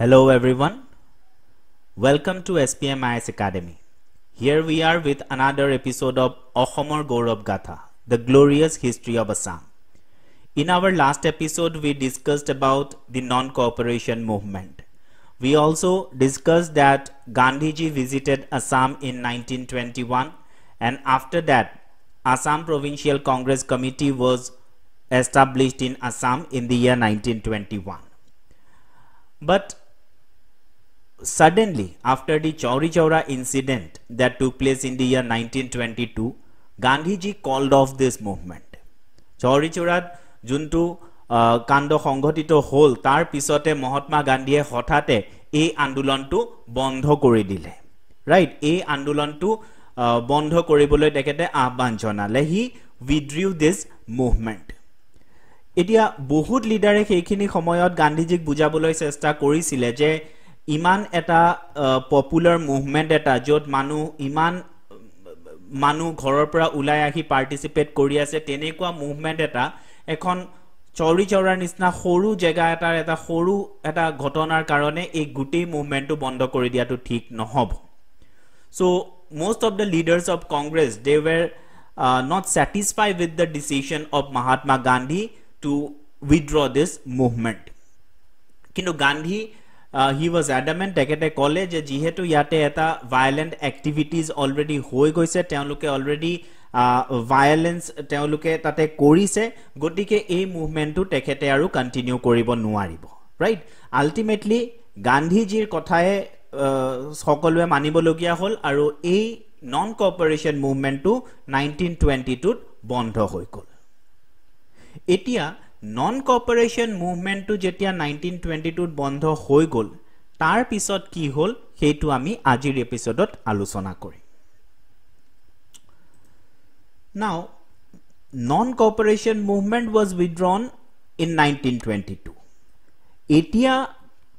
Hello everyone. Welcome to SPMIS Academy. Here we are with another episode of Ohomor Gaurav Gatha, the glorious history of Assam. In our last episode, we discussed about the non-cooperation movement. We also discussed that Gandhiji visited Assam in 1921 and after that, Assam Provincial Congress Committee was established in Assam in the year 1921. But suddenly after the Chauri Chaura incident that took place in the year 1922, Gandhiji called off this movement. Chauri Chaura Juntu Kando Hongotito whole tar pisote Mahatma Gandhi hotate e andulon to bondho koridile. Right, e andulon to bondho koribule decade a banjona. Lehi withdrew this movement. এতিয়া বহুত লিডাৰে সেইখিনি সময়ত গান্ধীজীক বুজাবলৈ চেষ্টা কৰিছিলে যে ইমান এটা পপুলাৰ মুভমেণ্ট এটা য'ত মানুহ ইমান মানুহ ঘৰৰ পৰা ওলাই আহি পাৰ্টিচিপেট কৰি আছে তেনেকুৱা মুভমেণ্ট এটা এখন চৌৰি চৌৰাৰ নিচিনা সৰু জেগা এটাৰ এটা সৰু এটা ঘটনাৰ কাৰণে এই গোটেই মুভমেণ্টটো বন্ধ কৰি দিয়াটো ঠিক নহ'ব so' most of the leaders of Congress they were not satisfied with the decision of Mahatma Gandhi to withdraw this movement কিন্তু গান্ধী হি ৱাজ এডামেণ্ট তেখেতে ক'লে যে যিহেতু ইয়াতে এটা ভায়লেণ্ট এক্টিভিটিজ অলৰেডি হৈ গৈছে তেওঁলোকে অলৰেডি ভায়লেঞ্চ তেওঁলোকে তাতে কৰিছে গতিকে এই মুভমেণ্টটো তেখেতে আৰু কণ্টিনিউ কৰিব নোৱাৰিব ৰাইট আল্টিমেটলি গান্ধীজীৰ কথাই সকলোৱে মানিবলগীয়া হ'ল আৰু এই নন কপাৰেশ্যন মুভমেণ্টটো নাইনটিন টুৱেণ্টি টুত বন্ধ হৈ গ'ল এতিয়া নন কপাৰেচন মুভমেণ্টটো যেতিয়া নাইনটিন টুৱেণ্টি টুত বন্ধ হৈ গ'ল তাৰ পিছত কি হ'ল সেইটো আমি আজিৰ এপিছ'ডত আলোচনা কৰিম now non cooperation movement was withdrawn in nineteen twenty two এতিয়া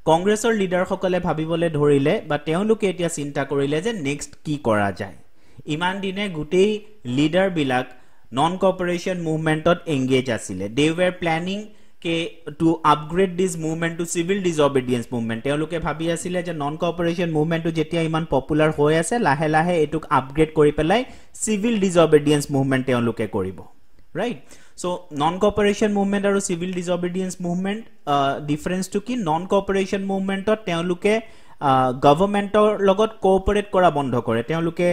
কংগ্ৰেছৰ লিডাৰসকলে ভাবিবলৈ ধৰিলে বা তেওঁলোকে এতিয়া চিন্তা কৰিলে যে নেক্সট কি কৰা যায় ইমান দিনে গোটেই লিডাৰবিলাক নন কপাৰেশ্যন মুভমেণ্টত এংগেজ আছিলে দে ৱেৰ প্লেনিং কে to upgrade this movement to civil disobedience movement তেওঁলোকে ভাবি আছিলে যে নন কপাৰেশ্যন মুভমেণ্টটো যেতিয়া ইমান পপুলাৰ হৈ আছে লাহে লাহে এইটোক আপগ্ৰেড কৰি পেলাই চিভিল ডিজঅবিডিয়েঞ্চ মুভমেণ্ট তেওঁলোকে কৰিব right so' non cooperation movement আৰু চিভিল ডিজঅবিডিয়েঞ্চ মুভমেণ্ট ডিফাৰেঞ্চটো কি নন কপাৰেশ্যন মুভমেণ্টত তেওঁলোকে গভৰ্ণমেণ্টৰ লগত কোঅপাৰেট কৰা বন্ধ কৰে তেওঁলোকে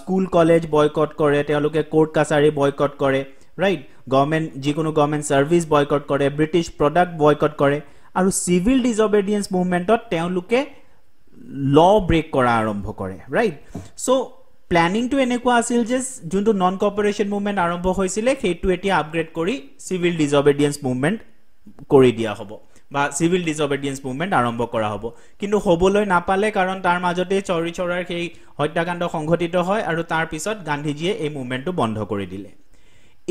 স্কুল কলেজ বয়কট কৰে তেওঁলোকে কোৰ্ট কাছাৰী বয়কট কৰে ৰাইট গভৰ্ণমেণ্ট যিকোনো গভৰ্ণমেণ্ট ছাৰ্ভিচ বয়কট কৰে ব্ৰিটিছ প্ৰডাক্ট বয়কট কৰে আৰু চিভিল ডিজঅবেডিয়েঞ্চ মুভমেণ্টত তেওঁলোকে ল ব্ৰেক কৰা আৰম্ভ কৰে ৰাইট চ' প্লেনিংটো এনেকুৱা আছিল যে যোনটো নন কপাৰেশ্যন মুভমেণ্ট আৰম্ভ হৈছিলে সেইটো এতিয়া আপগ্ৰেড কৰি চিভিল ডিজঅবেডিয়েঞ্চ মুভমেণ্ট কৰি দিয়া হ'ব বা চিভিল ডিজঅবিডিয়েঞ্চ মুভমেণ্ট আৰম্ভ কৰা হ'ব কিন্তু হ'বলৈ নাপালে কাৰণ তাৰ মাজতে চৰি চৰাৰ সেই হত্যাকাণ্ড সংঘটিত হয় আৰু তাৰ পিছত গান্ধীজীয়ে এই মুভমেণ্টটো বন্ধ কৰি দিলে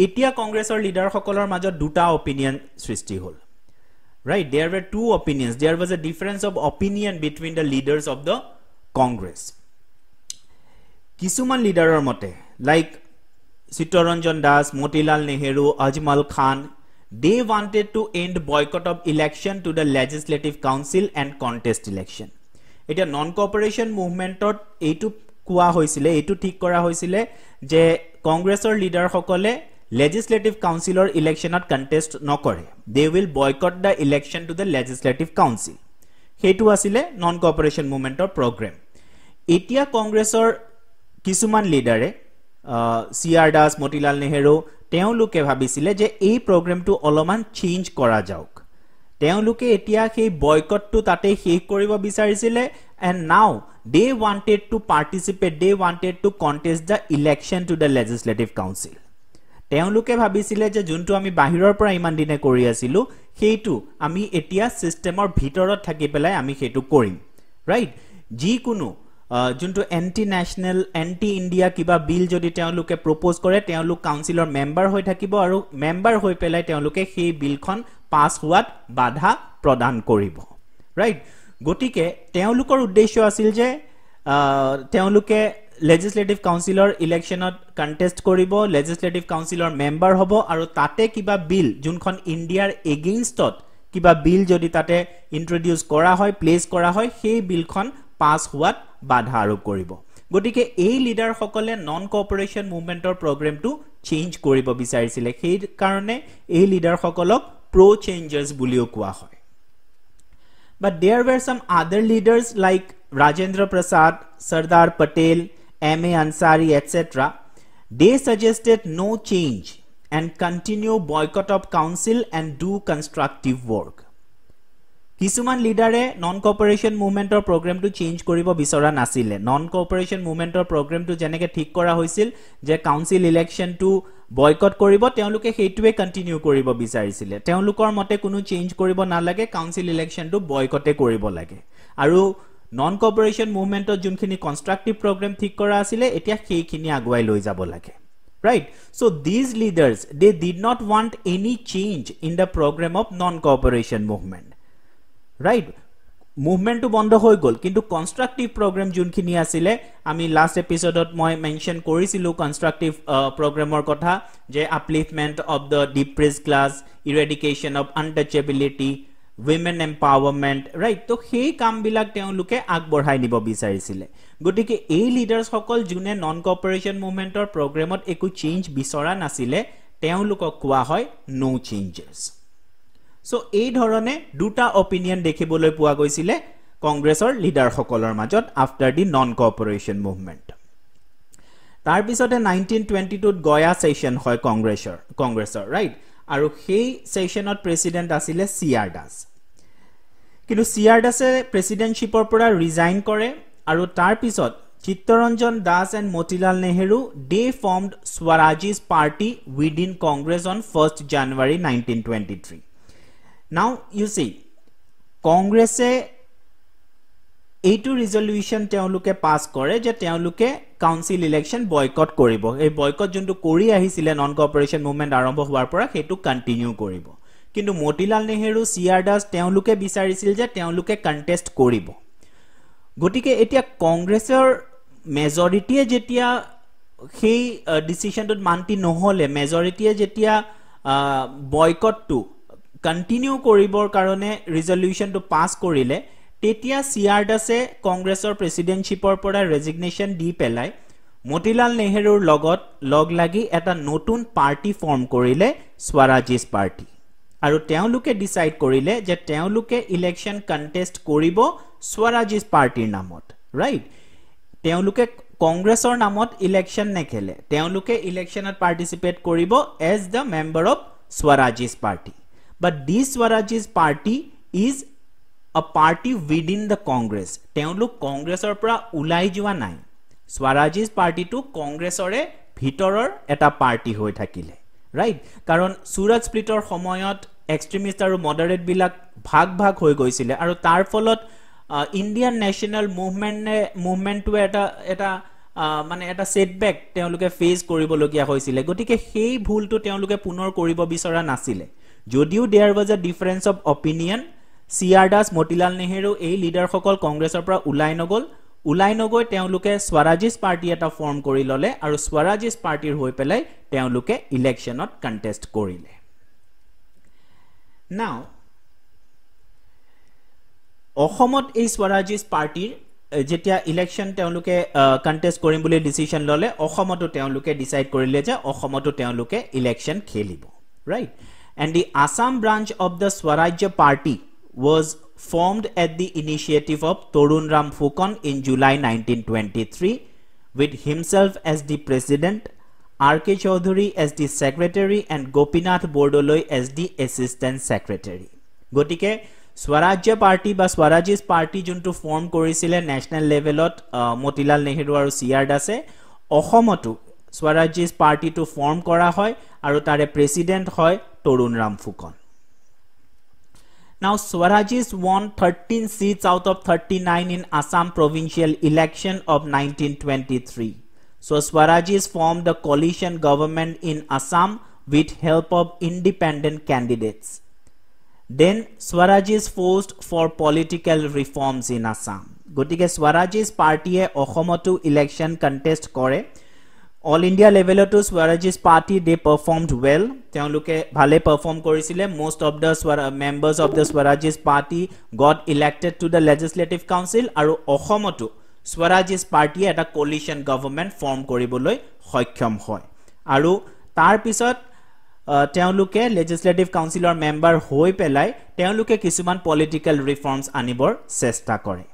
এতিয়া কংগ্ৰেছৰ লিডাৰসকলৰ মাজত দুটা অপিনিয়ন সৃষ্টি হ'ল right there are two opinions there was a difference of opinion between the leaders of the Congress কিছুমান লিডাৰৰ মতে like Chittaranjan Das Motilal Nehru Ajmal Khan they wanted to end boycott of election to the legislative council and contest election eta non cooperation movement ot etu kua hoisile etu thik kara hoisile je congress or leader hokole legislative council or election at contest no kore they will boycott the election to the legislative council hetu asile non cooperation movement or program etia congress or kisuman leader e C R Das Motilal Nehru তেওঁলোকে ভাবিছিলে যে এই প্ৰগ্ৰেমটো অলপমান change কৰা যাওক তেওঁলোকে এতিয়া সেই বয়কটটো তাতে শেষ কৰিব বিচাৰিছিলে and now they wanted to participate they wanted to contest the election to the legislative council তেওঁলোকে ভাবিছিলে যে যোনটো আমি বাহিৰৰ পৰা ইমান দিনে কৰি আছিলোঁ সেইটো আমি এতিয়া ছিষ্টেমৰ ভিতৰত থাকি পেলাই আমি সেইটো কৰিম ৰাইট যিকোনো যোনটো এণ্টি নেশ্যনেল এণ্টি ইণ্ডিয়া কিবা বিল যদি তেওঁলোকে প্ৰপ'জ কৰে তেওঁলোক কাউঞ্চিলৰ মেম্বাৰ হৈ থাকিব আৰু মেম্বাৰ হৈ পেলাই তেওঁলোকে সেই বিলখন পাছ হোৱাত বাধা প্ৰদান কৰিব ৰাইট গতিকে তেওঁলোকৰ উদ্দেশ্য আছিল যে তেওঁলোকে লেজিছলেটিভ কাউঞ্চিলৰ ইলেকশ্যনত কণ্টেষ্ট কৰিব লেজিছলেটিভ কাউঞ্চিলৰ মেম্বাৰ হ'ব আৰু তাতে কিবা বিল যোনখন ইণ্ডিয়াৰ এগেইনষ্টত কিবা বিল যদি তাতে ইণ্ট্ৰডিউচ কৰা হয় প্লেচ কৰা হয় সেই বিলখন পাছ হোৱাত বাধা আৰোপ কৰিব গতিকে এই লিডাৰসকলে নন কপাৰেশ্যন মুভমেণ্টৰ প্ৰগ্ৰেমটো চেঞ্জ কৰিব বিচাৰিছিলে সেইকাৰণে এই লিডাৰসকলক প্ৰ' চেঞ্জাৰ্ছ বুলিও কোৱা হয় বাট there were some other leaders like Rajendra Prasad Sardar Patel M A Ansari etcetera they suggested no' change and continue boycott of council and do constructive work কিছুমান লিডাৰে নন কপাৰেশ্যন মুভমেণ্টৰ প্ৰগ্ৰেমটো চেঞ্জ কৰিব বিচৰা নাছিলে নন কপাৰেশ্যন মুভমেণ্টৰ প্ৰগ্ৰেমটো যেনেকৈ ঠিক কৰা হৈছিল যে কাউন্সিল ইলেকশ্যনটো বয়কট কৰিব তেওঁলোকে সেইটোৱে কণ্টিনিউ কৰিব বিচাৰিছিলে তেওঁলোকৰ মতে কোনো চেঞ্জ কৰিব নালাগে কাউন্সিল ইলেকশ্যনটো বয়কটে কৰিব লাগে আৰু নন কপাৰেশ্যন মুভমেণ্টত যোনখিনি কনষ্ট্ৰাকটিভ প্ৰগ্ৰেম ঠিক কৰা আছিলে এতিয়া সেইখিনি আগুৱাই লৈ যাব লাগে right so' these leaders they did not want any change in the programme of non cooperation movement right মুভমেণ্টটো বন্ধ হৈ গ'ল কিন্তু কনষ্ট্ৰাকটিভ প্ৰগ্ৰেম যোনখিনি আছিলে আমি লাষ্ট এপিচডত মই মেনশ্যন কৰিছিলোঁ কনষ্ট্ৰাকটিভ প্ৰগ্ৰেমৰ কথা যে upliftment of the depressed class eradication of untouchability women empowerment right ত' সেই কামবিলাক তেওঁলোকে আগবঢ়াই নিব বিচাৰিছিলে গতিকে এই লিডাৰ্ছসকল যোনে নন কপাৰেশ্যন মুভমেণ্টৰ প্ৰগ্ৰেমত একো চেঞ্জ বিচৰা নাছিলে তেওঁলোকক কোৱা হয় ন' চেঞ্জেছ চ' এইধৰণে দুটা অপিনিয়ন দেখিবলৈ পোৱা গৈছিলে কংগ্ৰেছৰ লিডাৰসকলৰ মাজত after the non cooperation movement তাৰপিছতে নাইনটিন টুৱেণ্টি টুত গয়া ছেশ্যন হয় কংগ্ৰেছৰ কংগ্ৰেছৰ ৰাইট আৰু সেই ছেশ্যনত প্ৰেচিডেণ্ট আছিলে চি আৰ দাস কিন্তু চি আৰ দাসে প্ৰেচিডেণ্টশ্বিপৰ পৰা ৰিজাইন কৰে আৰু তাৰপিছত Chittaranjan Das and Motilal Nehru they formed Swarajist party within Congress on first January nineteen twenty three now you see কংগ্ৰেছে এইটো ৰিজলিউশ্যন তেওঁলোকে পাছ কৰে যে তেওঁলোকে কাউঞ্চিল ইলেকশ্যন বয়কট কৰিব এই বয়কট যোনটো কৰি আহিছিলে নন কপাৰেশ্যন মুভমেণ্ট আৰম্ভ হোৱাৰ পৰা সেইটো কণ্টিনিউ কৰিব কিন্তু মতিলাল নেহেৰু চি আৰ দাস তেওঁলোকে বিচাৰিছিল যে তেওঁলোকে কণ্টেষ্ট কৰিব গতিকে এতিয়া কংগ্ৰেছৰ মেজৰিটিয়ে যেতিয়া সেই ডিচিশ্যনটোত মান্তি নহ'লে মেজৰিটিয়ে যেতিয়া বয়কটটো কণ্টিনিউ কৰিবৰ কাৰণে ৰিজলিউশ্যনটো পাছ কৰিলে তেতিয়া চি আৰ দাসে কংগ্ৰেছৰ প্ৰেচিডেণ্টশ্বিপৰ পৰা ৰেজিগনেশ্যন দি পেলাই মতিলাল নেহেৰুৰ লগত লগ লাগি এটা নতুন পাৰ্টি ফৰ্ম কৰিলে স্বৰাজিজ পাৰ্টি আৰু তেওঁলোকে ডিচাইড কৰিলে যে তেওঁলোকে ইলেকশ্যন কণ্টেষ্ট কৰিব স্বৰাজিজ পাৰ্টিৰ নামত ৰাইট তেওঁলোকে কংগ্ৰেছৰ নামত ইলেকশ্যন নেখেলে তেওঁলোকে ইলেকশ্যনত পাৰ্টিচিপেট কৰিব as the member of Swarajist party but the Swaraj is party is a party with in the Congress তেওঁলোক কংগ্ৰেছৰ পৰা ওলাই যোৱা নাই স্বৰাজ ইজ পাৰ্টিটো কংগ্ৰেছৰে ভিতৰৰ এটা পাৰ্টি হৈ থাকিলে ৰাইট কাৰণ চুৰাজ স্প্লিটৰ সময়ত এক্সট্ৰিমিষ্ট আৰু মডাৰেটবিলাক ভাগ ভাগ হৈ গৈছিলে আৰু তাৰ ফলত ইণ্ডিয়ান নেশ্যনেল মুভমেণ্টে মুভমেণ্টটোৱে এটা এটা মানে এটা ছেটবেক তেওঁলোকে ফেচ কৰিবলগীয়া হৈছিলে গতিকে সেই ভুলটো তেওঁলোকে পুনৰ কৰিব বিচৰা নাছিলে যদিও there was a difference of opinion C R Das Motilal Nehru এই লিডাৰসকল কংগ্ৰেছৰ পৰা ওলাই নগ'ল ওলাই নগৈ তেওঁলোকে স্বৰাজিছ পাৰ্টি এটা ফৰ্ম কৰি ল'লে আৰু স্বৰাজিছ পাৰ্টিৰ হৈ পেলাই তেওঁলোকে ইলেকশ্যনত কণ্টেষ্ট কৰিলে নাও অসমত এই স্বৰাজিছ পাৰ্টিৰ যেতিয়া ইলেকশ্যন তেওঁলোকে কণ্টেষ্ট কৰিম বুলি ডিচিশ্যন ল'লে অসমতো তেওঁলোকে ডিচাইড কৰিলে যে অসমতো তেওঁলোকে ইলেকশ্যন খেলিব right and the Assam branch of the Swarajya Party was formed at the initiative of Torun Ram Phukon in July 1923 with himself as the president, R.K. Chaudhuri as the secretary and Gopinath Bordoloi as the assistant secretary. Gotike Swarajya Party by Swarajya's party junto form korisile national level at uh, Motilal Nehru aru CR dase Ohomotu Swarajya's party to form kora hoy aru tare president hoy Torun Ramphukon. Now Swarajis won 13 seats out of 39 in Assam provincial election of 1923. So Swarajis formed a coalition government in Assam with help of independent candidates. Then Swarajis forced for political reforms in Assam. Gotike Swarajis party পাৰ্টীয়ে অসমতো election contest kore all India লেভেলতো Swarajist party they performed well তেওঁলোকে ভালে perform কৰিছিলে most of the members of the Swarajist party got elected to the legislative council আৰু অসমতো স্বৰাজিজ পাৰ্টিয়ে এটা কলিশ্যন গভৰ্ণমেণ্ট ফৰ্ম কৰিবলৈ সক্ষম হয় আৰু তাৰপিছত তেওঁলোকে লেজিছলেটিভ কাউন্সিলৰ মেম্বাৰ হৈ পেলাই তেওঁলোকে কিছুমান পলিটিকেল ৰিফৰ্মছ আনিবৰ চেষ্টা কৰে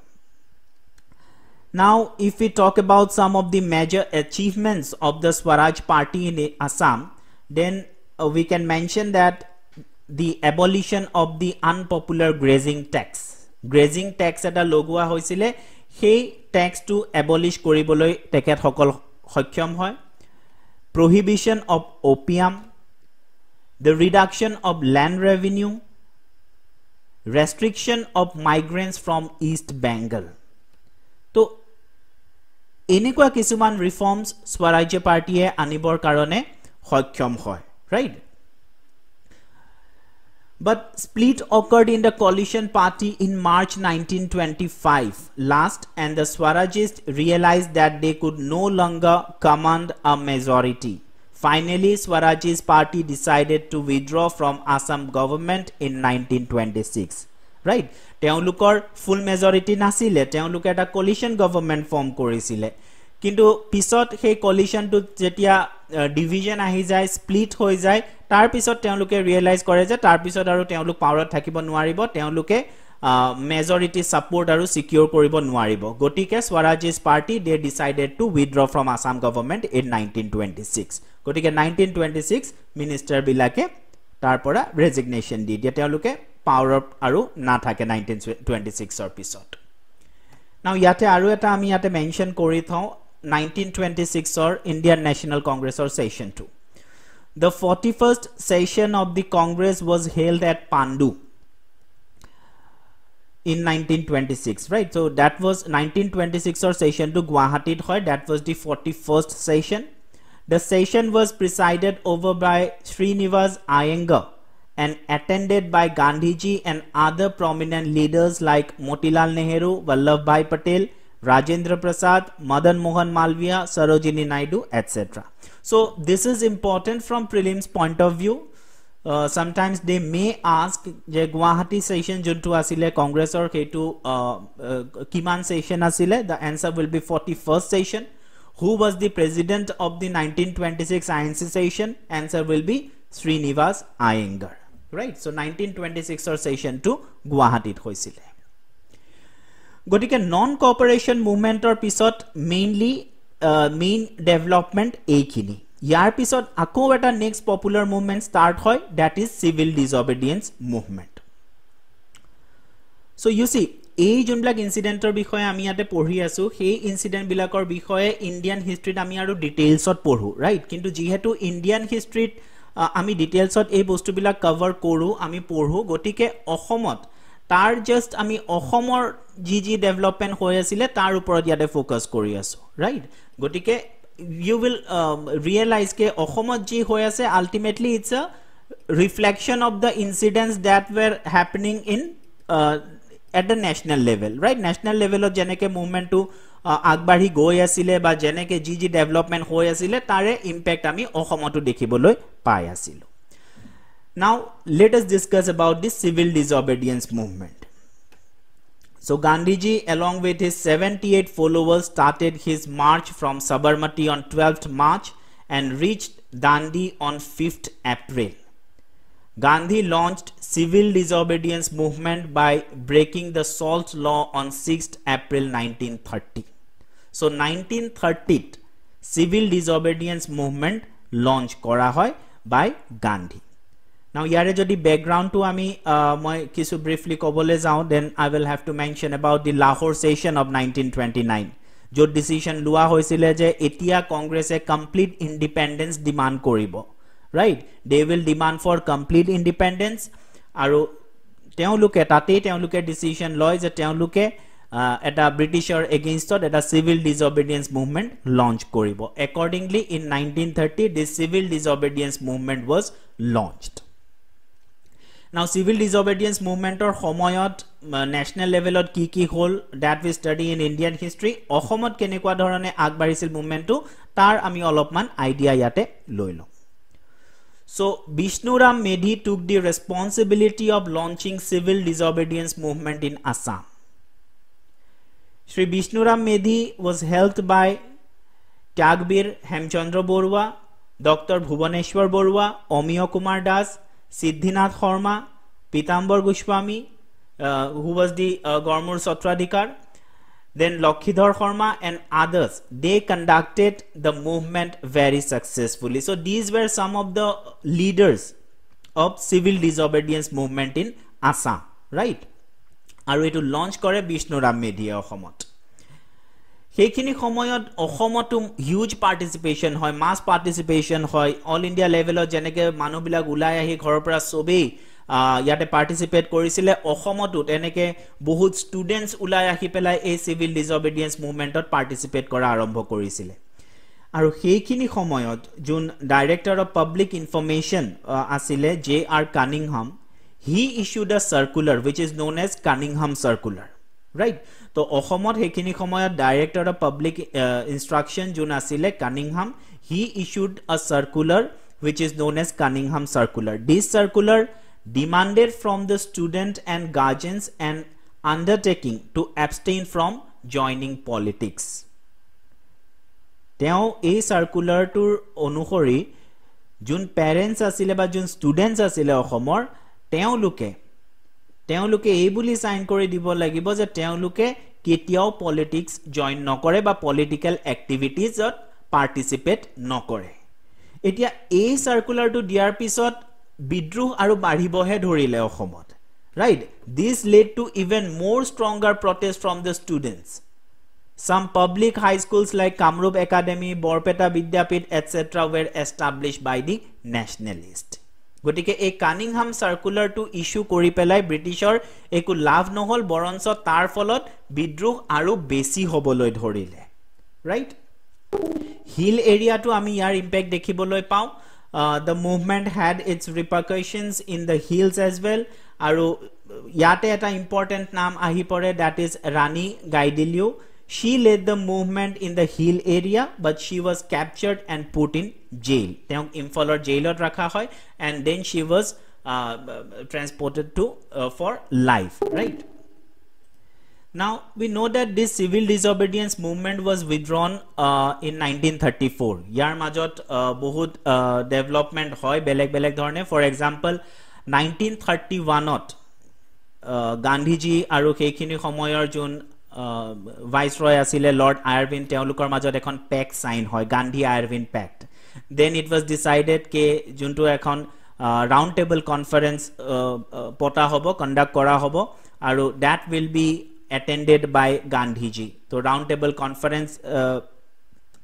Now, if we talk about some of the major achievements of the Swaraj Party in Assam, then uh, we can mention that the abolition of the unpopular grazing tax. Grazing tax at a logua hoisile, he tax to abolish kore koribolo, teket hokol hokyam hoi. Prohibition of opium, the reduction of land revenue, restriction of migrants from East Bengal. তো এনেকুৱা কিছুমান reforms স্বৰাজ্য পাৰ্টীয়ে আনিবৰ কাৰণে সক্ষম হয় right but split occurred in the coalition party in March 1925 last and the Swarajists realized that they could no longer command a majority. Finally, Swaraji's party decided to withdraw from Assam government in 1926. Right তেওঁলোকৰ full majority নাছিলে তেওঁলোকে এটা কলিশ্যন government form কৰিছিলে কিন্তু পিছত সেই কলিশ্যনটোত যেতিয়া division আহি যায় স্প্লিট হৈ যায় তাৰপিছত তেওঁলোকে ৰিয়েলাইজ কৰে যে তাৰপিছত আৰু তেওঁলোক পাৱাৰত থাকিব নোৱাৰিব তেওঁলোকে মেজৰিটি ছাপৰ্ট আৰু ছিকিউৰ কৰিব নোৱাৰিব গতিকে Swarajist party they decided to withdraw from Assam government in nineteen twenty six গতিকে নাইনটিন টুৱেণ্টি ছিক্স মিনিষ্টাৰবিলাকে তাৰ পৰা ৰেজিগনেশ্যন দি দিয়ে তেওঁলোকে পাৱাৰ আপ aru নাথাকে নাইনটিন টুৱেণ্টি ছিক্সৰ পিছত নাও ইয়াতে আৰু এটা আমি ইয়াতে মেনশ্যন কৰি থওঁ নাইনটিন টুৱেণ্টি ছিক্সৰ Indian national The 41st session of the Congress was held at Pandu in 1926, right? So that was 1926 or session to Guwahati Hoy. That was the 41st session. The session was presided over by Srinivas Iyengar and attended by Gandhiji and other prominent leaders like Motilal Nehru, Vallabhbhai Patel, Rajendra Prasad, Madan Mohan Malviya, Sarojini Naidu, etc. So this is important from prelims point of view. Uh, sometimes they may ask যে session session যোনটো Congress কংগ্ৰেছৰ সেইটো কিমান session আছিলে the answer will be forty first session who was the president the the nineteen twenty six I N C session answer will be right so' nineteen twenty ছিক্সৰ ছেশ্যনটো গুৱাহাটীত হৈছিলে গতিকে নন কপাৰেশ্যন মুভমেণ্টৰ পিছত মেইনলি মেইন ডেভেলপমেণ্ট এইখিনি ইয়াৰ পিছত আকৌ এটা নেক্সট পপুলাৰ মুভমেণ্ট ষ্টাৰ্ট হয় that is civil disobedience movement so' you see এই যোনবিলাক ইঞ্চিডেণ্টৰ বিষয়ে আমি ইয়াতে পঢ়ি আছোঁ সেই ইঞ্চিডেণ্টবিলাকৰ বিষয়ে ইণ্ডিয়ান হিষ্ট্ৰীত আমি আৰু ডিটেইলছত পঢ়োঁ ৰাইট কিন্তু যিহেতু ইণ্ডিয়ান হিষ্ট্ৰীত আমি ডিটেইলছত এই বস্তুবিলাক কভাৰ কৰোঁ আমি পঢ়োঁ গতিকে অসমত তাৰ জাষ্ট আমি অসমৰ যি যি ডেভেলপমেণ্ট হৈ আছিলে তাৰ ওপৰত ইয়াতে ফ'কাছ কৰি আছোঁ ৰাইট গতিকে ইউ উইল ৰিয়েলাইজ কে অসমত যি হৈ আছে ultimately it's a reflection of the incidents that were happening in at the national level right national লেভেলত যেনেকৈ মুভমেণ্টটো আগবাঢ়ি গৈ আছিলে বা যেনেকৈ যি যি ডেভেলপমেণ্ট হৈ আছিলে তাৰে ইম্পেক্ট আমি অসমতো দেখিবলৈ পাই আছিলোঁ now let us discuss about the civil disobedience movement So Gandhiji along with his 78 followers started his march from Sabarmati on 12th March and reached Dandi on 5th April. Gandhi launched civil disobedience movement by breaking the salt law on 6th April 1930. So nineteen থাৰ্টিত civil disobedience movement launch কৰা হয় বাই গান্ধী নাও ইয়াৰে যদি বেকগ্ৰাউণ্ডটো আমি মই কিছু briefly ক'বলৈ যাওঁ then I will have to mention about the Lahore session of nineteen twenty nine য'ত ডিচিশ্যন লোৱা হৈছিলে যে এতিয়া কংগ্ৰেছে কমপ্লিট ইণ্ডিপেণ্ডেঞ্চ ডিমাণ্ড কৰিব right they will demand for complete independence আৰু তেওঁলোকে তাতেই তেওঁলোকে ডিচিশ্যন লয় যে তেওঁলোকে এটা ব্ৰিটিছৰ এগেইনষ্টত এটা চিভিল ডিজঅবিডিয়েঞ্চ মুভমেণ্ট লঞ্চ কৰিব accordingly in nineteen thirty this civil dis disobedience movement was launched now civil disobedience মুভমেণ্টৰ সময়ত নেশ্যনেল লেভেলত কি কি হ'ল that we study in Indian history অসমত কেনেকুৱা ধৰণে আগবাঢ়িছিল মুভমেণ্টটো তাৰ আমি অলপমান আইডিয়া ইয়াতে লৈ লওঁ So Vishnuram Medhi took the responsibility of launching civil disobedience movement in Assam Sri Vishnuram Medhi was helped by Tagbir Hemchandra Borwa, Dr. Bhuvaneshwar Borwa, Omia Kumar Das, Siddhinath Horma, Pitambar Goswami, uh, who was the uh, Gormur then Lokhidhar Horma and others, they conducted the movement very successfully. So these were some of the leaders of civil disobedience movement in Assam, right? আৰু এইটো launch কৰে বিষ্ণুৰাম মেধিয়ে অসমত সেইখিনি সময়ত অসমতো huge participation হয় mass participation হয় অল ইণ্ডিয়া লেভেলত যেনেকৈ মানুহবিলাক ওলাই আহি ঘৰৰ পৰা চবেই ইয়াতে পাৰ্টিচিপেট কৰিছিলে অসমতো তেনেকৈ বহুত ষ্টুডেণ্টছ ওলাই আহি পেলাই এই চিভিল ডিজঅবিডিয়েঞ্চ মুভমেণ্টত পাৰ্টিচিপেট কৰা আৰম্ভ কৰিছিলে আৰু সেইখিনি সময়ত যোন ডাইৰেক্টৰ অফ পাব্লিক ইনফৰ্মেশ্যন আছিলে J R Cunningham he issued a circular which is known as Cunningham circular right to ahomot hekini khomoya director of public uh, instruction jun asile Cunningham he issued a circular which is known as Cunningham circular this circular demanded from the student and guardians an undertaking to abstain from joining politics teo a circular tur onuhori jun parents asile ba jun students asile ahomor তেওঁলোকে তেওঁলোকে এইবুলি sign কৰি দিব লাগিব যে তেওঁলোকে কেতিয়াও politics join নকৰে বা পলিটিকেল এক্টিভিটিজত পাৰ্টিচিপেট নকৰে এতিয়া এই চাৰ্কুলাৰটো দিয়াৰ পিছত বিদ্ৰোহ আৰু বাঢ়িবহে ধৰিলে অসমত right this led to even more stronger protest from the students some public high schools like Kamrup academy Barpeta Vidyapith etcetera were establish by the nationalist গতিকে এই কানিংহাম চাৰ্কুলাৰটো ইছ্যু কৰি পেলাই ব্ৰিটিছৰ একো লাভ নহ'ল বৰঞ্চ তাৰ ফলত বিদ্ৰোহ আৰু বেছি হ'বলৈ ধৰিলে ৰাইট হিল এৰিয়াটো আমি ইয়াৰ ইম্পেক্ট দেখিবলৈ পাওঁ the movement had its repercussions in the hills as well আৰু ইয়াতে এটা ইম্পৰ্টেণ্ট নাম আহি পৰে that is Rani Gaidinliu She led the movement in the hill area but she was captured and put in jail. তেওক ইম্ফলৰ jailer ৰখা হয় and then she was uh, transported to uh, for life, right? Now we know that this civil disobedience movement was withdrawn uh, in 1934. ইয়াৰ মাজত uh, uh, development hoy belek বেলেগ বেলেগ ধৰণে for example nineteen thirty Gandhi ji, আৰু সেইখিনি সময়ৰ যোন viceroy আছিলে lord আয়াৰভিন তেওঁলোকৰ মাজত এখন পেক চাইন হয় Gandhi Irwin pact then it was decided কে যোনটো এখন ৰাউণ্ড টেবল কনফাৰেন্স পতা হ'ব কণ্ডাক্ট কৰা হ'ব আৰু that will be attended by Gandhiji ত' ৰাউণ্ড টেবল কনফাৰেন্স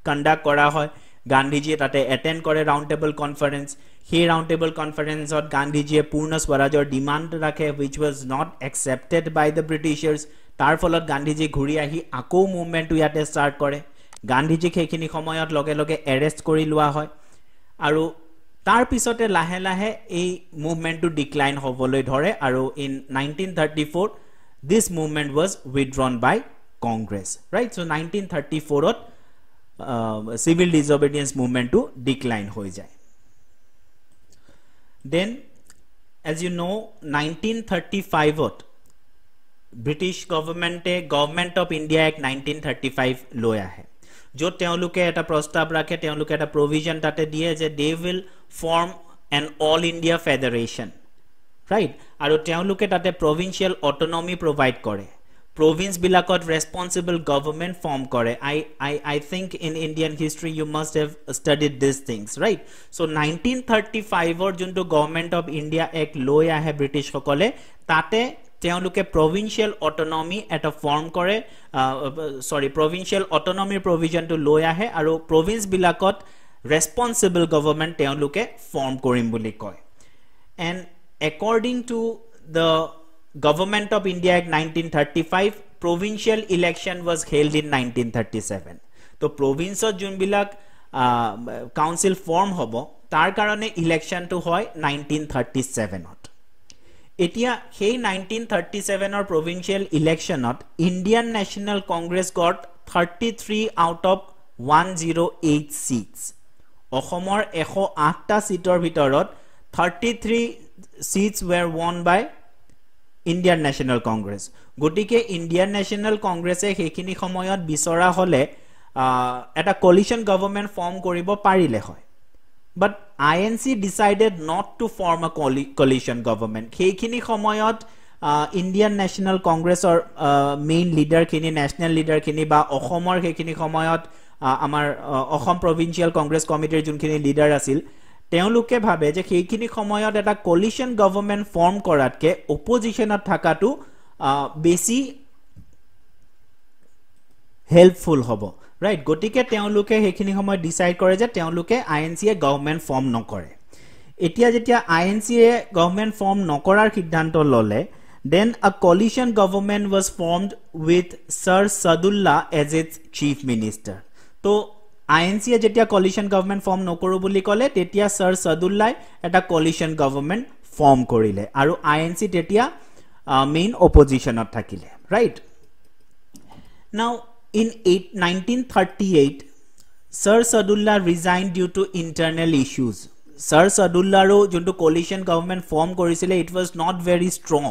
কণ্ডাক্ট কৰা হয় গান্ধীজীয়ে তাতে এটেণ্ড কৰে ৰাউণ্ড টেবল কনফাৰেন্স সেই ৰাউণ্ড টেবল কনফাৰেন্সত গান্ধীজীয়ে পূৰ্ণ স্বৰাজৰ ডিমাণ্ড ৰাখে which was not accepted by the Britishers তাৰ ফলত গান্ধীজী ঘূৰি আহি আকৌ মুভমেণ্টটো ইয়াতে ষ্টাৰ্ট কৰে গান্ধীজীক সেইখিনি সময়ত লগে লগে এৰেষ্ট কৰি লোৱা হয় আৰু তাৰপিছতে লাহে লাহে এই মুভমেণ্টটো ডিক্লাইন হ'বলৈ ধৰে আৰু in nineteen thirty four this movement was withdrawn by Congress right so' nineteen thirty ফ'ৰত চিভিল ডিজঅবিডিয়েঞ্চ মুভমেণ্টটো ডিক্লাইন হৈ যায় then as you know' nineteen thirty ফাইভত ব্ৰিটিছ গভৰ্ণমেণ্টে government of India act nineteen thirty five লৈ আহে য'ত তেওঁলোকে এটা প্ৰস্তাৱ ৰাখে তেওঁলোকে এটা প্ৰভিজন তাতে দিয়ে যে they will form an all India federation right আৰু তেওঁলোকে তাতে প্ৰভিঞ্চিয়েল অট'নমি প্ৰভাইড কৰে প্ৰভিঞ্চবিলাকত ৰেছপনচিবল গভৰ্ণমেণ্ট ফৰ্ম কৰে I I I think in Indian history you must have studied this things right so' nineteen thirty ফাইভৰ যোনটো government of India এক লৈ আহে ব্ৰিটিছসকলে তাতে তেওঁলোকে প্ৰভিনচিয়েল অট'নমি এটা ফৰ্ম কৰে চৰি প্ৰভিনচিয়েল অট'নমিৰ প্ৰভিজনটো লৈ আহে আৰু প্ৰভিন্সবিলাকত ৰেছপনচিবল গভৰ্ণমেণ্ট তেওঁলোকে ফৰ্ম কৰিম বুলি কয় and according to the government of India act nineteen thirty five provincial election was held in nineteen thirty seven ত' প্ৰভিন্সত যোনবিলাক কাউন্সিল ফৰ্ম হ'ব তাৰ কাৰণে ইলেকশ্যনটো হয় নাইনটিন থাৰ্টি ছেভেনত এতিয়া সেই নাইনটিন থাৰ্টি ছেভেনৰ প্ৰভিঞ্চিয়েল ইলেকশ্যনত Indian national Congress got thirty three out of one zero' eight seats অসমৰ এশ আঠটা ছিটৰ ভিতৰত thirty three seats were won by Indian national Congress গতিকে ইণ্ডিয়ান নেশ্যনেল কংগ্ৰেছে সেইখিনি সময়ত বিচৰা হ'লে এটা কলিশ্যন গভৰ্ণমেণ্ট ফৰ্ম কৰিব পাৰিলে হয় but I N C decided not to form a coalition government সেইখিনি সময়ত ইণ্ডিয়ান নেশ্যনেল কংগ্ৰেছৰ মেইন লিডাৰখিনি নেশ্যনেল লিডাৰখিনি বা অসমৰ সেইখিনি সময়ত আমাৰ অসম প্ৰভিঞ্চিয়েল কংগ্ৰেছ কমিটিৰ যোনখিনি লিডাৰ আছিল তেওঁলোকে ভাবে যে সেইখিনি সময়ত এটা কলিচন গভৰ্ণমেণ্ট ফৰ্ম কৰাতকৈ অপজিশ্যনত থকাটো বেছি হেল্পফুল হ'ব ৰাইট গতিকে তেওঁলোকে সেইখিনি সময়ত ডিচাইড কৰে যে তেওঁলোকে আই এন চিয়ে গভৰ্ণমেণ্ট ফৰ্ম নকৰে এতিয়া যেতিয়া আই এন চিয়ে গভমেণ্ট ফৰ্ম নকৰাৰ সিদ্ধান্ত ল'লে then a coalition government was formed with sir Saadulla as its chief minister তো আই এন চিয়ে যেতিয়া কলিচন গভৰ্ণমেণ্ট ফৰ্ম নকৰোঁ বুলি ক'লে তেতিয়া ছাৰ ছদুল্লাই এটা কলিচন গভৰ্ণমেণ্ট ফৰ্ম কৰিলে আৰু আই এন চি তেতিয়া মেইন অপজিশ্যনত থাকিলে ৰাইট নাও In 1938, Sir Sadullah resigned due to internal issues. Sir Sadullah ro jonto coalition government form korisile it was not very strong.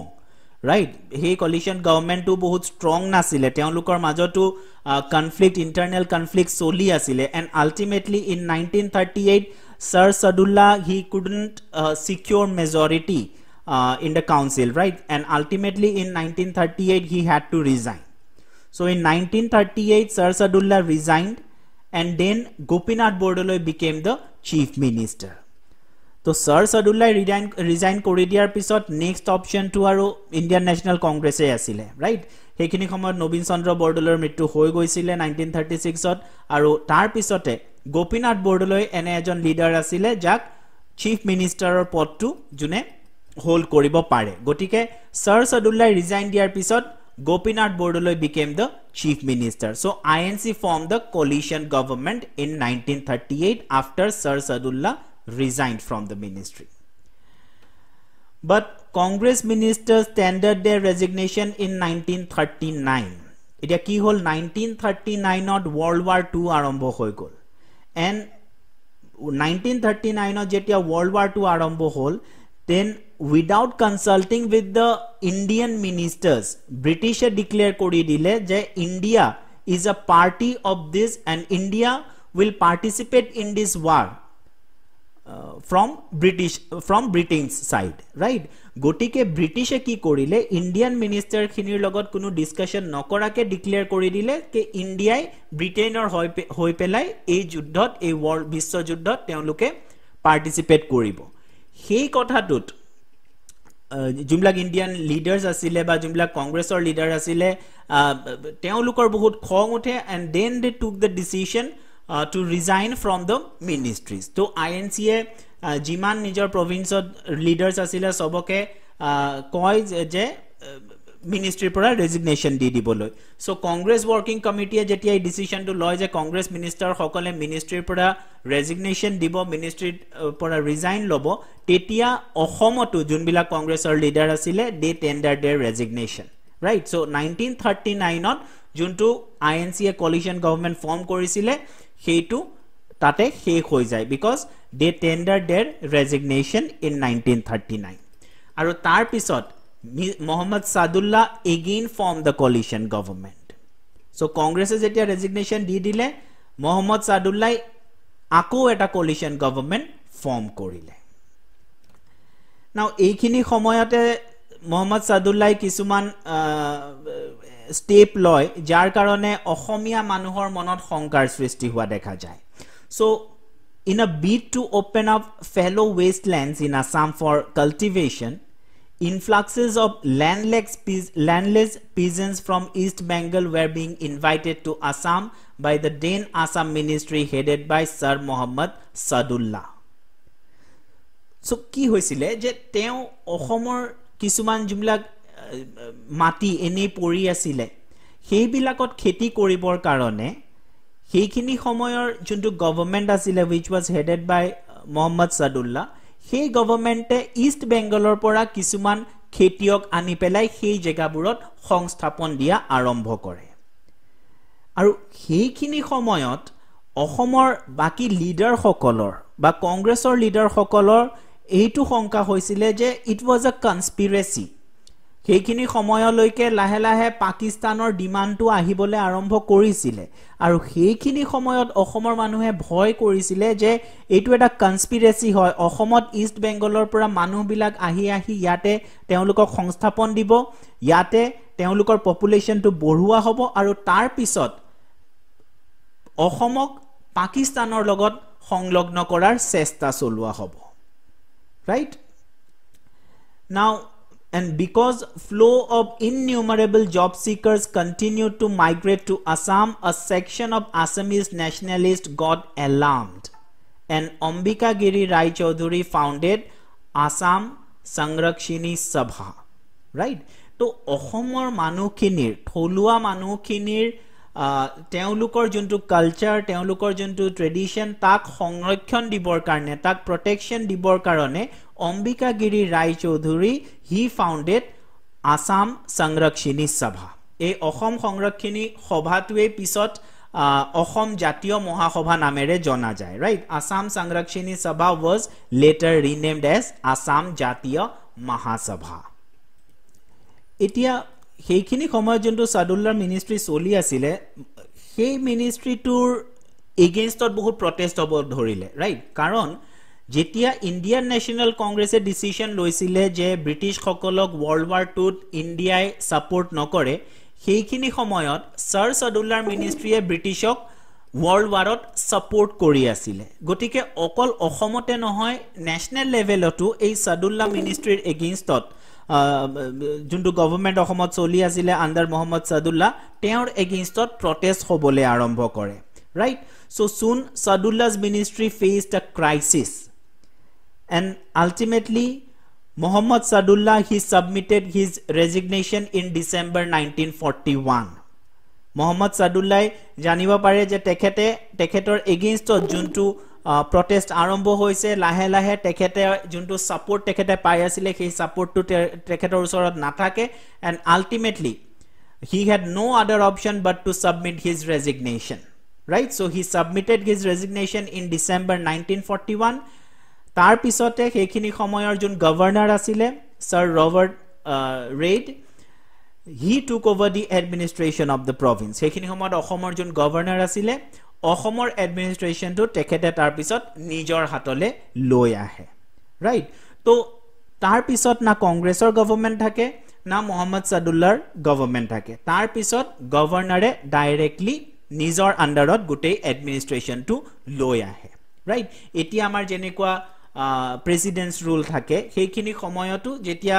Right? He coalition government to bohut strong na sile. Teon lukar majo to uh, conflict, internal conflict soli asile. And ultimately in 1938, Sir Sadullah he couldn't uh, secure majority uh, in the council. Right? And ultimately in 1938, he had to resign. So in 1938, Sir Sadullah resigned and then Gopinath Bordoloi became the chief minister. So Sir Sadullah resigned Koridiyar Pisot, next option to our Indian National Congress, right? সেইখিনি সময়ত নবীন চন্দ্ৰ বৰদলৈৰ মৃত্যু হৈ গৈছিলে nineteen thirty ছিক্সত আৰু তাৰ পিছতে গোপীনাথ বৰদলৈ এনে এজন লিডাৰ আছিলে যাক চিফ মিনিষ্টাৰৰ পদটো যোনে হোল্ড কৰিব পাৰে গতিকে ছাৰ চদুল্লাই ৰিজাইন দিয়াৰ পিছত Gopinath Bordoloi became the chief minister. So, INC formed the coalition government in 1938 after Sir Sadullah resigned from the ministry. But Congress ministers tendered their resignation in 1939. It is 1939 not World War II. And 1939 not World War II. Then without consulting with the Indian ministers ব্ৰিটিছে declare কৰি দিলে যে India is a party of this and India will participate in this war from British from British side right গতিকে ব্ৰিটিছে কি কৰিলে Indian মিনিষ্টাৰখিনিৰ লগত কোনো ডিছকাশ্যন নকৰাকৈ ডিক্লেয়াৰ কৰি দিলে কি ইণ্ডিয়াই ব্ৰিটেইনৰ হৈ হৈ পেলাই এই যুদ্ধত এই ৱৰ্ল্ড বিশ্বযুদ্ধত তেওঁলোকে পাৰ্টিচিপেট কৰিব সেই কথাটোত যোনবিলাক ইণ্ডিয়ান লিডাৰ্ছ আছিলে বা যোনবিলাক কংগ্ৰেছৰ লিডাৰ আছিলে তেওঁলোকৰ বহুত খং উঠে and then they took the decision to resign from the ministries ত' আই এন চিয়ে যিমান নিজৰ প্ৰভিন্সত লিডাৰ্ছ আছিলে চবকে কয় যে মিনিষ্ট্ৰীৰ পৰা ৰেজিগনেশ্যন দি দিবলৈ চ' কংগ্ৰেছ ৱৰ্কিং কমিটিয়ে যেতিয়া এই ডিচিশ্যনটো লয় যে কংগ্ৰেছ মিনিষ্টাৰসকলে মিনিষ্ট্ৰীৰ পৰা ৰেজিগনেশ্যন দিব মিনিষ্ট্ৰীৰ পৰা ৰিজাইন ল'ব তেতিয়া অসমতো যোনবিলাক কংগ্ৰেছৰ লিডাৰ আছিলে they tender their resignation right so' nineteen thirty নাইনত যোনটো আই এন চিয়ে কলিশ্যন গভৰ্ণমেণ্ট ফৰ্ম কৰিছিলে সেইটো তাতে শেষ হৈ যায় because they tender their resignation in nineteen thirty nine আৰু তাৰপিছত Muhammad Saadullah again form the coalition government so' কংগ্ৰেছে যেতিয়া ৰেজিগনেশ্যন দি দিলে মহম্মদ সাদুল্লাই আকৌ এটা কলিশ্যন গভৰ্ণমেণ্ট ফৰ্ম কৰিলে নাও এইখিনি সময়তে মহম্মদ সাদুল্লাই কিছুমান ষ্টেপ লয় যাৰ কাৰণে অসমীয়া মানুহৰ মনত শংকাৰ সৃষ্টি হোৱা দেখা যায় so' in a bit to open up fallow' waste lands in Assam for cultivation Influxes of landless, landless peasants from East Bengal were being invited to Assam by the then Assam ministry headed by Sir Mohammad Sadullah. So, কি হৈছিলে যে তেওঁ অসমৰ কিছুমান যিবিলাক মাটি এনেই পৰি আছিলে সেইবিলাকত খেতি কৰিবৰ কাৰণে সেইখিনি সময়ৰ যোনটো গভৰ্ণমেণ্ট আছিলে which was headed by Muhammad Saadullah সেই গভৰ্ণমেণ্টে ইষ্ট বেংগলৰ পৰা কিছুমান খেতিয়ক আনি পেলাই সেই জেগাবোৰত সংস্থাপন দিয়া আৰম্ভ কৰে আৰু সেইখিনি সময়ত অসমৰ বাকী লিডাৰসকলৰ বা কংগ্ৰেছৰ লিডাৰসকলৰ এইটো শংকা হৈছিলে যে ইট ৱাজ এ কনস্পিৰেচি সেইখিনি সময়লৈকে লাহে লাহে পাকিস্তানৰ ডিমাণ্ডটো আহিবলৈ আৰম্ভ কৰিছিলে আৰু সেইখিনি সময়ত অসমৰ মানুহে ভয় কৰিছিলে যে এইটো এটা কনস্পিৰেচি হয় অসমত ইষ্ট বেংগলৰ পৰা মানুহবিলাক আহি আহি ইয়াতে তেওঁলোকক সংস্থাপন দিব ইয়াতে তেওঁলোকৰ পপুলেশ্যনটো বঢ়োৱা হ'ব আৰু তাৰপিছত অসমক পাকিস্তানৰ লগত সংলগ্ন কৰাৰ চেষ্টা চলোৱা হ'ব right now and because flow of innumerable job seekers continued to migrate to Assam, a section of Assamese nationalists got alarmed. And Ambika Giri Rai Choudhury founded Assam Sangrakshini Sabha. Right? So, Ohomor Manukinir, Tholua Manukinir, Teolukor Juntu culture, Teolukor Juntu tradition, Tak Hongrakhan Dibor Karne, Tak protection Dibor Karone, Ambikagiri Roy Chowdhury he founded Assam Sanrakshini Sabha এই অসম সংৰক্ষিণী সভাটোৱে পিছত অসম জাতীয় মহাসভা নামেৰে জনা যায় right Assam Sanrakshini Sabha was later renamed as Assam Jatiya Mahasabha এতিয়া সেইখিনি সময়ত যোনটো চাদুল্লাৰ মিনিষ্ট্ৰী চলি আছিলে সেই মিনিষ্ট্ৰীটোৰ এগেইনষ্টত বহুত প্ৰটেষ্ট হ'ব ধৰিলে ৰাইট কাৰণ যেতিয়া ইণ্ডিয়ান নেশ্যনেল কংগ্ৰেছে ডিচিশ্যন লৈছিলে যে ব্ৰিটিছসকলক ৱৰ্ল্ড ৱাৰ টুত ইণ্ডিয়াই ছাপৰ্ট নকৰে সেইখিনি সময়ত ছাৰ চদুল্লাৰ মিনিষ্ট্ৰীয়ে ব্ৰিটিছক ৱৰ্ল্ড ৱাৰত ছাপৰ্ট কৰি আছিলে গতিকে অকল অসমতে নহয় নেশ্যনেল লেভেলতো এই চাদুল্লা মিনিষ্ট্ৰীৰ এগেইনষ্টত যোনটো গভৰ্মেণ্ট অসমত চলি আছিলে আণ্ডাৰ মহম্মদ চাদুল্লা তেওঁৰ এগেইনষ্টত প্ৰটেষ্ট হ'বলৈ আৰম্ভ কৰে right so' soon Saadulla's ministry faced the crisis and ultimately Muhammad Sadullah he submitted his resignation in December 1941 Muhammad Sadullah janiba pare je tekhete tekhetor against juntu protest arambho hoise lahe lahe tekhete juntu support tekhete pai asile he support to tekhetor usorot na thake and ultimately he had no other option but to submit his resignation right so he submitted his resignation in December 1941 তাৰ পিছতে সেইখিনি সময়ৰ যোন গভৰ্ণাৰ আছিলে sir Robert Reid he took over the administration of the province সেইখিনি সময়ত অসমৰ যোন গভৰ্ণৰ আছিলে অসমৰ এডমিনিষ্ট্ৰেশ্যনটো তেখেতে তাৰপিছত নিজৰ হাতলৈ লৈ আহে ৰাইট ত' তাৰপিছত না কংগ্ৰেছৰ গভৰ্ণমেণ্ট থাকে না মহম্মদ ছাদুল্লাৰ গভৰ্ণমেণ্ট থাকে তাৰপিছত গভৰ্ণাৰে ডাইৰেক্টলি নিজৰ আণ্ডাৰত গোটেই এডমিনিষ্ট্ৰেশ্যনটো লৈ আহে ৰাইট এতিয়া আমাৰ যেনেকুৱা প্ৰেচিডেণ্টছ ৰুল থাকে সেইখিনি সময়তো যেতিয়া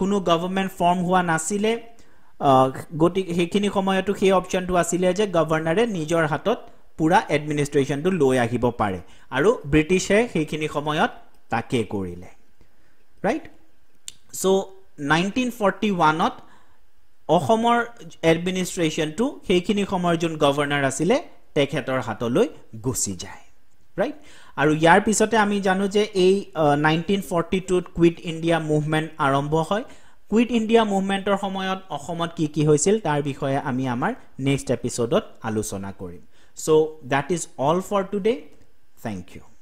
কোনো গভৰ্ণমেণ্ট ফৰ্ম হোৱা নাছিলে গতিকে সেইখিনি সময়তো সেই অপশ্যনটো আছিলে যে গভৰ্ণাৰে নিজৰ হাতত পূৰা এডমিনিষ্ট্ৰেশ্যনটো লৈ আহিব পাৰে আৰু ব্ৰিটিছে সেইখিনি সময়ত তাকে কৰিলে ৰাইট চ' নাইনটিন ফৰ্টি ওৱানত অসমৰ এডমিনিষ্ট্ৰেশ্যনটো সেইখিনি সময়ৰ যোন গভৰ্ণাৰ আছিলে তেখেতৰ হাতলৈ গুচি যায় ৰাইট আৰু ইয়াৰ পিছতে আমি জানো যে এই নাইনটিন ফৰ্টি টুত কুইট ইণ্ডিয়া মুভমেণ্ট আৰম্ভ হয় কুইট ইণ্ডিয়া মুভমেণ্টৰ সময়ত অসমত কি কি হৈছিল তাৰ বিষয়ে আমি আমাৰ নেক্সট এপিছ'ডত আলোচনা কৰিম so' that is all for today thank U